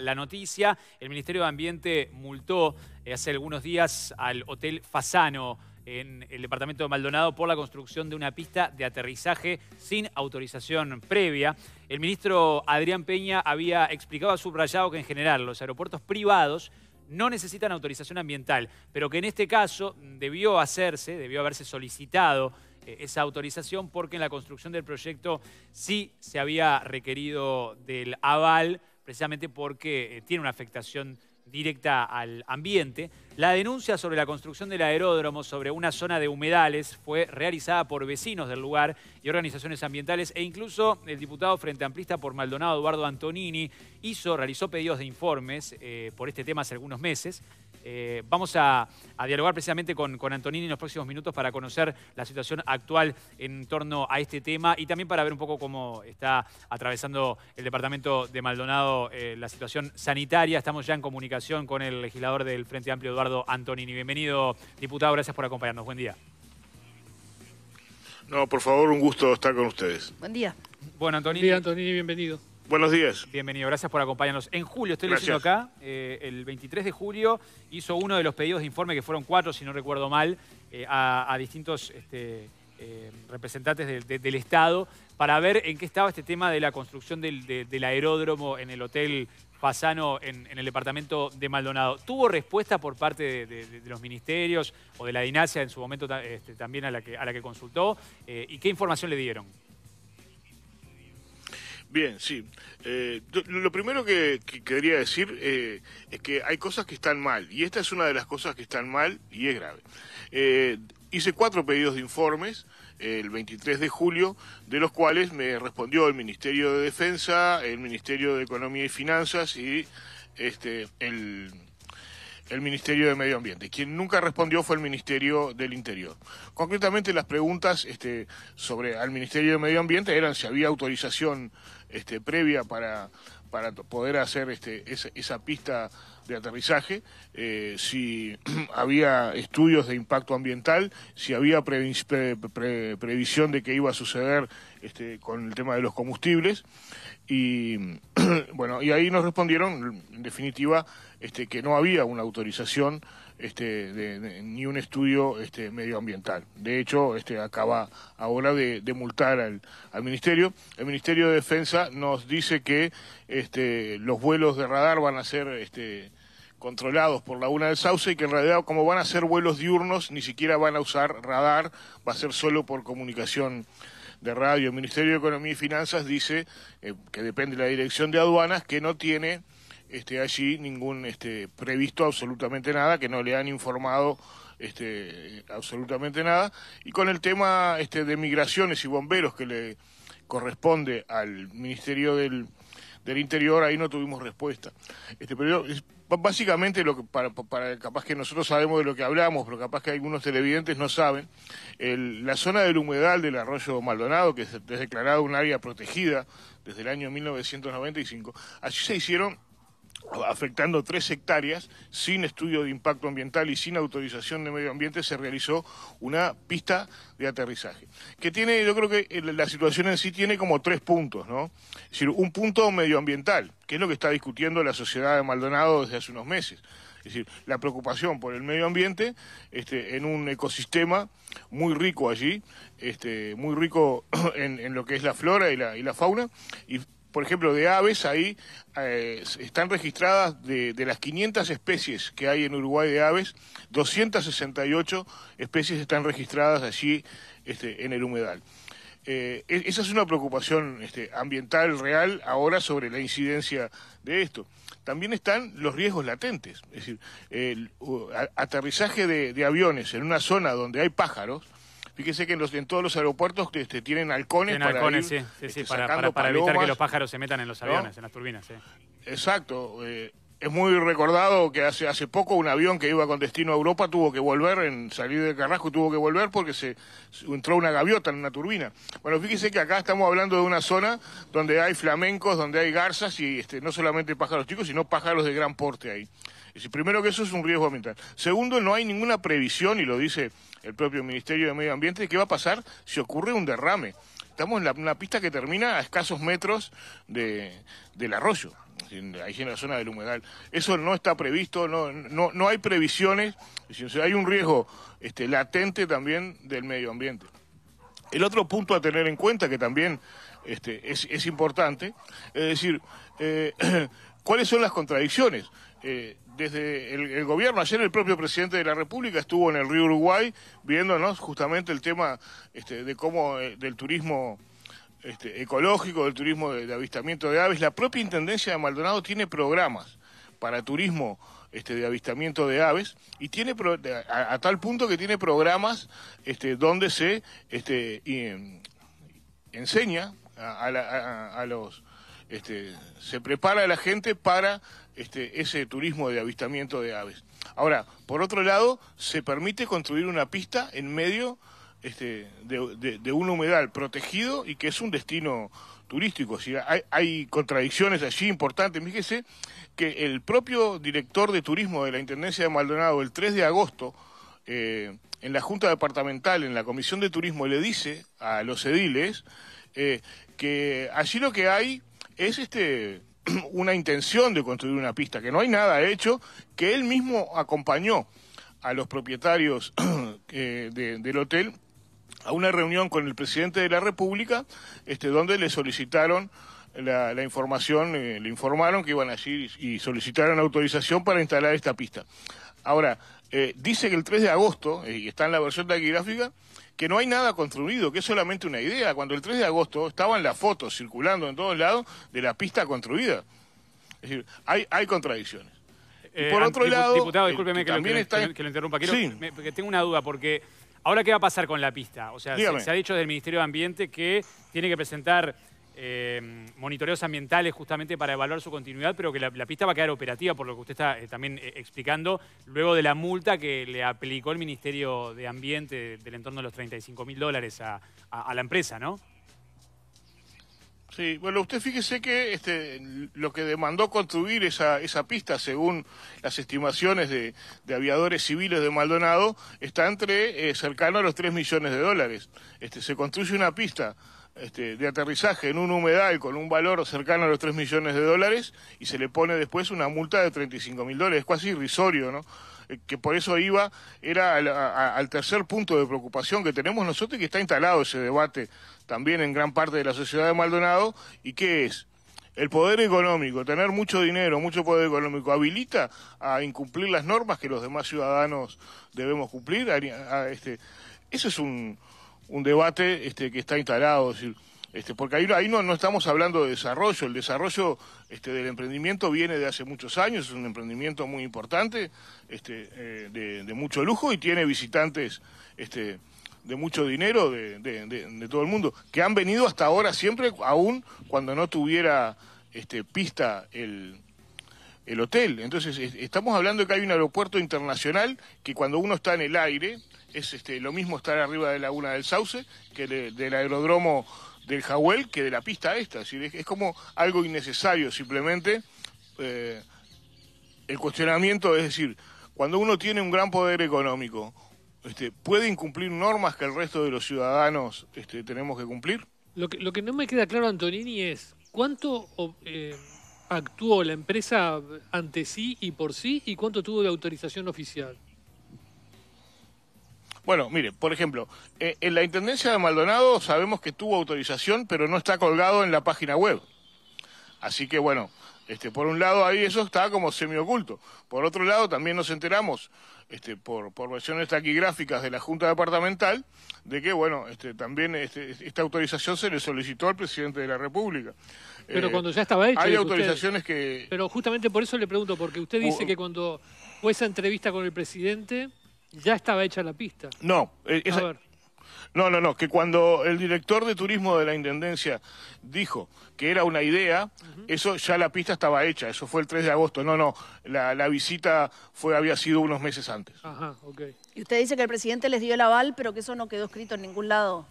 La noticia, el Ministerio de Ambiente multó eh, hace algunos días al Hotel Fasano en el departamento de Maldonado por la construcción de una pista de aterrizaje sin autorización previa. El ministro Adrián Peña había explicado a subrayado que en general los aeropuertos privados no necesitan autorización ambiental, pero que en este caso debió hacerse, debió haberse solicitado eh, esa autorización porque en la construcción del proyecto sí se había requerido del aval precisamente porque eh, tiene una afectación directa al ambiente. La denuncia sobre la construcción del aeródromo sobre una zona de humedales fue realizada por vecinos del lugar y organizaciones ambientales e incluso el diputado frente amplista por Maldonado, Eduardo Antonini, hizo, realizó pedidos de informes eh, por este tema hace algunos meses eh, vamos a, dialogar precisamente con, con, Antonini en los próximos minutos para conocer la situación actual en torno a este tema y también para ver un poco cómo está atravesando el departamento de Maldonado eh, la situación sanitaria. Estamos ya en comunicación con el legislador del Frente Amplio, Eduardo Antonini. Bienvenido, diputado. Gracias por acompañarnos. Buen día. No, por favor, un gusto estar con ustedes. Buen día. Buen día, Antonini. Bienvenido. Buenos días. Bienvenido, gracias por acompañarnos. En julio, estoy leyendo acá, eh, el 23 de julio hizo uno de los pedidos de informe, que fueron cuatro, si no recuerdo mal, eh, a, distintos este, eh, representantes del Estado para ver en qué estaba este tema de la construcción del, aeródromo en el Hotel Fasano en, el departamento de Maldonado. ¿Tuvo respuesta por parte de, los ministerios o de la dinasia en su momento este, también a la que, consultó? ¿Y qué información le dieron? Bien, sí. Eh, lo primero que, quería decir eh, es que hay cosas que están mal, y esta es una de las cosas que están mal y es grave. Eh, hice cuatro pedidos de informes el 23 de julio, de los cuales me respondió el Ministerio de Defensa, el Ministerio de Economía y Finanzas y este, el el Ministerio de Medio Ambiente. Quien nunca respondió fue el Ministerio del Interior. Concretamente las preguntas este, sobre al Ministerio de Medio Ambiente eran si había autorización este, previa para, para poder hacer este, esa, esa pista de aterrizaje, eh, si había estudios de impacto ambiental, si había previsión de que iba a suceder este, con el tema de los combustibles. Y bueno, y ahí nos respondieron, en definitiva, este, que no había una autorización este, ni un estudio este, medioambiental. De hecho, este, acaba ahora de, multar al, Ministerio. El Ministerio de Defensa nos dice que este, los vuelos de radar van a ser este, controlados por la una del Sauce y que en realidad como van a ser vuelos diurnos ni siquiera van a usar radar, va a ser solo por comunicación de radio. El Ministerio de Economía y Finanzas dice eh, que depende de la Dirección de Aduanas que no tiene este, allí ningún este, previsto absolutamente nada, que no le han informado este, absolutamente nada. Y con el tema este, de migraciones y bomberos que le corresponde al Ministerio del, Interior, ahí no tuvimos respuesta. Este, pero yo, básicamente, lo que, para, para, capaz que nosotros sabemos de lo que hablamos, pero capaz que algunos televidentes no saben, la zona del humedal del arroyo Maldonado, que es, declarada un área protegida desde el año 1995, allí se hicieron afectando tres hectáreas sin estudio de impacto ambiental y sin autorización de medio ambiente, se realizó una pista de aterrizaje. Que tiene, yo creo que eh, la situación en sí tiene como tres puntos, ¿no? Es decir, un punto medioambiental, que es lo que está discutiendo la sociedad de Maldonado desde hace unos meses. Es decir, la preocupación por el medio ambiente este, en un ecosistema muy rico allí, este, muy rico en, lo que es la flora y la, y la fauna, y por ejemplo, de aves, ahí eh, están registradas de, de, las 500 especies que hay en Uruguay de aves, 268 especies están registradas allí este, en el humedal. Eh, e, esa es una preocupación este, ambiental real ahora sobre la incidencia de esto. También están los riesgos latentes, es decir, el aterrizaje de aviones en una zona donde hay pájaros, Fíjese que en, los, en todos los aeropuertos este, tienen halcones, para, evitar que los pájaros se metan en los aviones, en las turbinas. Exacto. Eh, es muy recordado que hace, hace poco un avión que iba con destino a Europa tuvo que volver, en salir del Carrasco tuvo que volver porque se entró una gaviota en una turbina. Bueno, fíjese que acá estamos hablando de una zona donde hay flamencos, donde hay garzas y este, no solamente pájaros chicos, sino pájaros de gran porte ahí. Es primero que eso es un riesgo ambiental. Segundo, no hay ninguna previsión, y lo dice el propio Ministerio de Medio Ambiente, de qué va a pasar si ocurre un derrame. Estamos en la, una pista que termina a escasos metros de, del arroyo, ahí en la zona del humedal. Eso no está previsto, no, no, no hay previsiones, hay un riesgo este, latente también del medio ambiente. El otro punto a tener en cuenta, que también este, es, importante, es decir, eh, cuáles son las contradicciones. Eh, desde el, gobierno, ayer el propio presidente de la República estuvo en el río Uruguay viéndonos justamente el tema este, de cómo eh, del turismo este, ecológico, del turismo de, avistamiento de aves. La propia Intendencia de Maldonado tiene programas para turismo este, de avistamiento de aves y tiene a, tal punto que tiene programas este, donde se em, enseña a, a los este, se prepara la gente para este, ese turismo de avistamiento de aves. Ahora, por otro lado, se permite construir una pista en medio este, de, un humedal protegido y que es un destino turístico. hay, contradicciones allí importantes. Fíjese que el propio director de turismo de la Intendencia de Maldonado, el 3 de agosto, eh, en la Junta Departamental, en la Comisión de Turismo, le dice a los ediles eh, que allí lo que hay es este, una intención de construir una pista, que no hay nada hecho, que él mismo acompañó a los propietarios eh, del hotel a una reunión con el presidente de la República, este, donde le solicitaron la, información, eh, le informaron que iban allí y, y solicitaron autorización para instalar esta pista. Ahora, eh, dice que el 3 de agosto, y está en la versión de gráfica, que no hay nada construido, que es solamente una idea, cuando el 3 de agosto estaban las fotos circulando en todos lados de la pista construida. Es decir, hay, hay contradicciones. Eh, por otro lado... Diputado, discúlpeme que, lo, interrumpa. Quiero, tengo una duda, porque ahora qué va a pasar con la pista. O sea, se, se, ha dicho del Ministerio de Ambiente que tiene que presentar Em, monitoreos ambientales justamente para evaluar su continuidad, pero que la, pista va a quedar operativa, por lo que usted está eh, también eh, explicando, luego de la multa que le aplicó el Ministerio de Ambiente del entorno de los 35 mil dólares a, la empresa, ¿no? Sí, bueno, usted fíjese que este, lo que demandó construir esa, pista, según las estimaciones de, aviadores civiles de Maldonado, está entre eh, cercano a los 3 millones de dólares. Este, se construye una pista este, de aterrizaje en un humedal con un valor cercano a los 3 millones de dólares y se le pone después una multa de 35 mil dólares, casi irrisorio, ¿no? Eh, que por eso iba, era al, tercer punto de preocupación que tenemos nosotros y que está instalado ese debate también en gran parte de la sociedad de Maldonado, y que es el poder económico, tener mucho dinero, mucho poder económico, habilita a incumplir las normas que los demás ciudadanos debemos cumplir. A, este, eso es un, un debate este, que está instalado, este, porque ahí, ahí no, no, estamos hablando de desarrollo, el desarrollo este, del emprendimiento viene de hace muchos años, es un emprendimiento muy importante, este, eh, de, mucho lujo y tiene visitantes este, de mucho dinero de, de, todo el mundo, que han venido hasta ahora siempre, aún cuando no tuviera este, pista el, el hotel. Entonces, estamos hablando de que hay un aeropuerto internacional que cuando uno está en el aire, es este, lo mismo estar arriba de Laguna del Sauce que del aeródromo del Jahuel que de la pista esta. Es, como algo innecesario, simplemente eh, el cuestionamiento, es decir, cuando uno tiene un gran poder económico, este, ¿puede incumplir normas que el resto de los ciudadanos este, tenemos que cumplir? Lo que, lo que no me queda claro, Antonini, es cuánto eh, actuó la empresa ante sí y por sí y cuánto tuvo de autorización oficial. Bueno, mire, por ejemplo, eh, en la Intendencia de Maldonado sabemos que tuvo autorización, pero no está colgado en la página web. Así que bueno, este, por un lado ahí eso está como semioculto. Por otro lado también nos enteramos este, por, por versiones taquigráficas de la Junta Departamental de que bueno, este, también este, esta autorización se le solicitó al presidente de la República. Pero eh, cuando ya estaba hecho. Hay autorizaciones que... Pero justamente por eso le pregunto, porque usted dice que cuando fue esa entrevista con el presidente ya estaba hecha la pista. No, eh, No, no, no, que cuando el director de turismo de la Intendencia dijo que era una idea, eso ya la pista estaba hecha, eso fue el 3 de agosto. No, no, la, visita fue, había sido unos meses antes. Ajá, Y usted dice que el presidente les dio el aval, pero que eso no quedó escrito en ningún lado.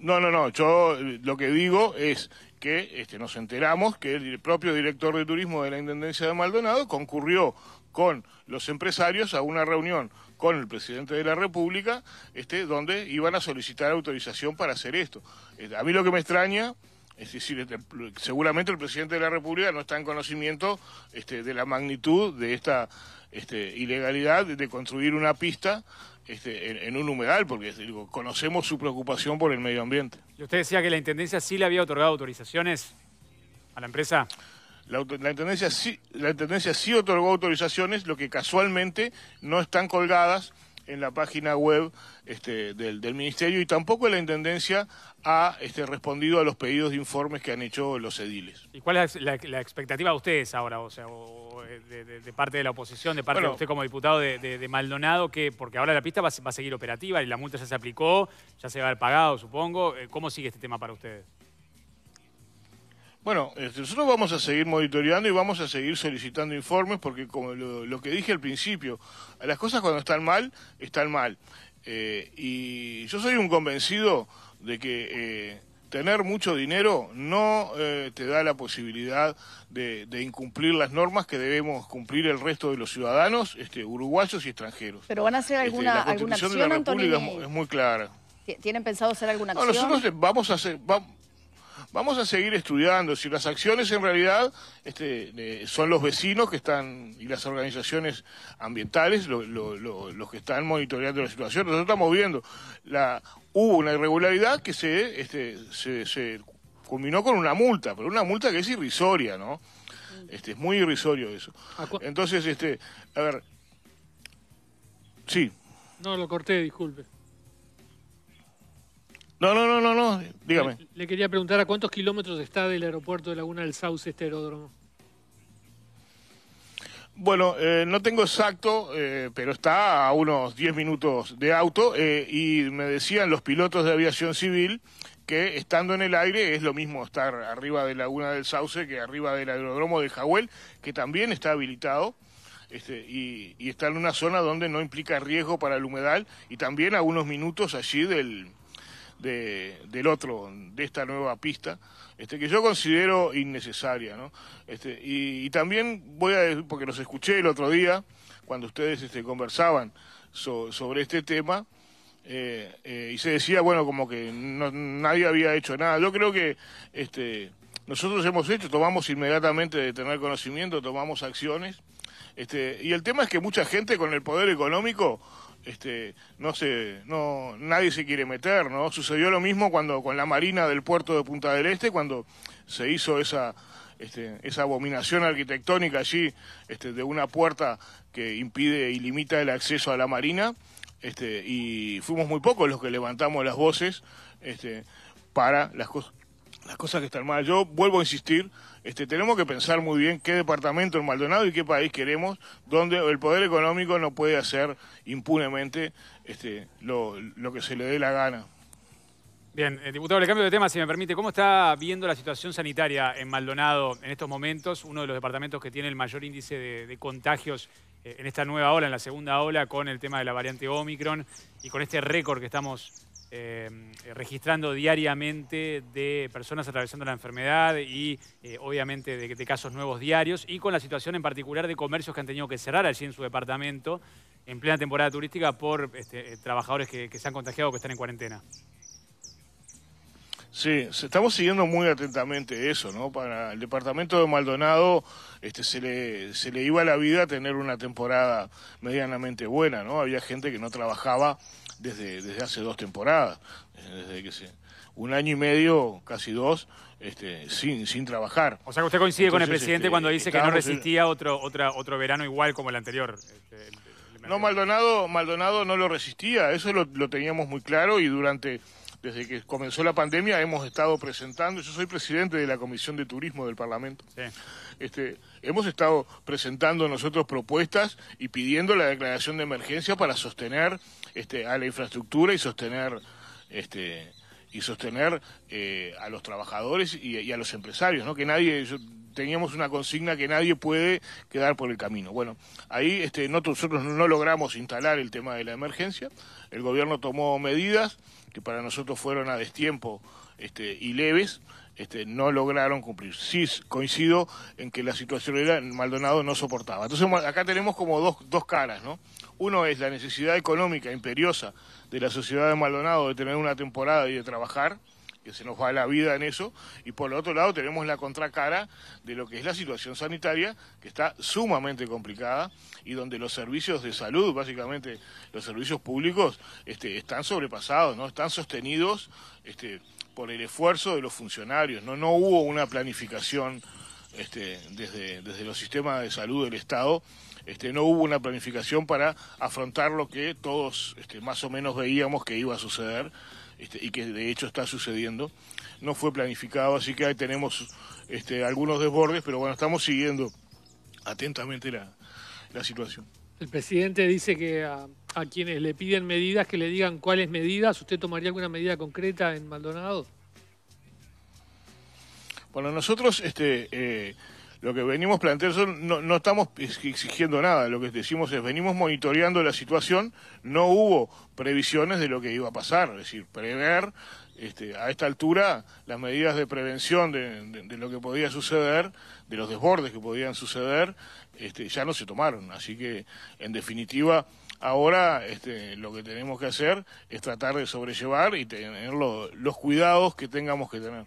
No, no, no, yo eh, lo que digo es que este, nos enteramos que el propio director de turismo de la Intendencia de Maldonado concurrió con los empresarios a una reunión con el presidente de la República, este, donde iban a solicitar autorización para hacer esto. Eh, a mí lo que me extraña es decir, este, seguramente el presidente de la República no está en conocimiento este, de la magnitud de esta este, ilegalidad de construir una pista este, en, un humedal, porque digo, conocemos su preocupación por el medio ambiente. ¿Y usted decía que la Intendencia sí le había otorgado autorizaciones a la empresa? La, Intendencia sí, la Intendencia sí otorgó autorizaciones, lo que casualmente no están colgadas en la página web este, del, del, Ministerio y tampoco la Intendencia ha este, respondido a los pedidos de informes que han hecho los ediles. ¿Y cuál es la, expectativa de ustedes ahora? O sea, eh, de, parte de la oposición, de parte de usted como diputado de, Maldonado, que porque ahora la pista va, va, a seguir operativa y la multa ya se aplicó, ya se va a haber pagado, supongo. Eh, ¿Cómo sigue este tema para ustedes? Bueno, eh, nosotros vamos a seguir monitoreando y vamos a seguir solicitando informes porque como lo, que dije al principio, las cosas cuando están mal, están mal. Eh, y yo soy un convencido de que eh, tener mucho dinero no te da la posibilidad de, incumplir las normas que debemos cumplir el resto de los ciudadanos, este, uruguayos y extranjeros. Pero van a hacer este, alguna, acción, de la República es, muy, clara. ¿Tienen pensado hacer alguna acción? No, nosotros vamos a hacer, vamos a seguir estudiando si las acciones en realidad este, son los vecinos que están y las organizaciones ambientales los que están monitoreando la situación. Nosotros estamos viendo, la, hubo una irregularidad que se, este, se, culminó con una multa, pero una multa que es irrisoria, ¿no? Este, es muy irrisorio eso. Entonces, este, a ver, sí. No, lo corté, disculpe. No, no, no, no, no. dígame. Le, quería preguntar a cuántos kilómetros está del aeropuerto de Laguna del Sauce este aeródromo. Bueno, eh, no tengo exacto, eh, pero está a unos 10 minutos de auto eh, y me decían los pilotos de aviación civil que estando en el aire es lo mismo estar arriba de Laguna del Sauce que arriba del aeródromo de Jahuel, que también está habilitado. Este, y, y, está en una zona donde no implica riesgo para el humedal y también a unos minutos allí del, del otro, de esta nueva pista, este, que yo considero innecesaria. ¿no? Este, y, también voy a decir, porque los escuché el otro día, cuando ustedes este, conversaban sobre este tema, eh, eh, y se decía, bueno, como que nadie había hecho nada. Yo creo que este, nosotros hemos hecho, tomamos inmediatamente de tener conocimiento, tomamos acciones. Este, y el tema es que mucha gente con el poder económico este, no se, no, nadie se quiere meter, ¿no? Sucedió lo mismo cuando con la Marina del puerto de Punta del Este, cuando se hizo esa, este, esa abominación arquitectónica allí, este, de una puerta que impide y limita el acceso a la Marina, este, y fuimos muy pocos los que levantamos las voces, este, para las cosas las cosas que están mal. Yo vuelvo a insistir, este, tenemos que pensar muy bien qué departamento en Maldonado y qué país queremos, donde el poder económico no puede hacer impunemente este, lo, que se le dé la gana. Bien, eh, diputado, el cambio de tema, si me permite. ¿Cómo está viendo la situación sanitaria en Maldonado en estos momentos? Uno de los departamentos que tiene el mayor índice de, contagios eh, en esta nueva ola, en la segunda ola, con el tema de la variante Omicron y con este récord que estamos Em, eh, registrando diariamente de personas atravesando la enfermedad y eh, obviamente de, casos nuevos diarios y con la situación en particular de comercios que han tenido que cerrar allí en su departamento en plena temporada turística por este, eh, trabajadores que, que se han contagiado o que están en cuarentena. Sí, estamos siguiendo muy atentamente eso, ¿no? Para el departamento de Maldonado este, se, le, se le iba la vida tener una temporada medianamente buena, ¿no? Había gente que no trabajaba desde, desde hace dos temporadas, eh, desde que se, un año y medio, casi dos, este, sin, sin trabajar. O sea que usted coincide con el presidente este, cuando dice que no resistía otro, otra, otro verano igual como el anterior. Este, no, Maldonado, Maldonado no lo resistía, eso lo, lo teníamos muy claro y durante desde que comenzó la pandemia hemos estado presentando, yo soy presidente de la Comisión de Turismo del Parlamento, este, hemos estado presentando nosotros propuestas y pidiendo la declaración de emergencia para sostener este, a la infraestructura y sostener este, y sostener eh, a los trabajadores y, a los empresarios, ¿no? Que nadie, teníamos una consigna que nadie puede quedar por el camino. Bueno, ahí este, nosotros no logramos instalar el tema de la emergencia, el gobierno tomó medidas que para nosotros fueron a destiempo este, y leves, este, no lograron cumplir. Sí coincido en que la situación era Maldonado no soportaba. Entonces acá tenemos como dos, dos caras, ¿no? Uno es la necesidad económica imperiosa de la sociedad de Maldonado de tener una temporada y de trabajar, que se nos va la vida en eso, y por el otro lado tenemos la contracara de lo que es la situación sanitaria, que está sumamente complicada y donde los servicios de salud, básicamente los servicios públicos, este, están sobrepasados, no están sostenidos este, por el esfuerzo de los funcionarios, no, no hubo una planificación este, desde, desde los sistemas de salud del Estado este, no hubo una planificación para afrontar lo que todos este, más o menos veíamos que iba a suceder este, y que de hecho está sucediendo. No fue planificado, así que ahí tenemos algunos desbordes, pero bueno, estamos siguiendo atentamente la, situación. El presidente dice que a, quienes le piden medidas, que le digan cuáles medidas. ¿Usted tomaría alguna medida concreta en Maldonado? Bueno, nosotros este, eh, lo que venimos planteando, no, no estamos exigiendo nada, lo que decimos es, venimos monitoreando la situación, no hubo previsiones de lo que iba a pasar, es decir, prever este, a esta altura las medidas de prevención de, lo que podía suceder, de los desbordes que podían suceder, este, ya no se tomaron. Así que, en definitiva, ahora este, lo que tenemos que hacer es tratar de sobrellevar y tener los cuidados que tengamos que tener.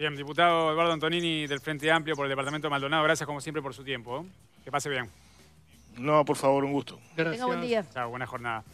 Bien, diputado Eduardo Antonini del Frente Amplio por el Departamento de Maldonado, gracias como siempre por su tiempo. ¿eh? Que pase bien. No, por favor, un gusto. Gracias. Tenga buen día. Chao, buena jornada.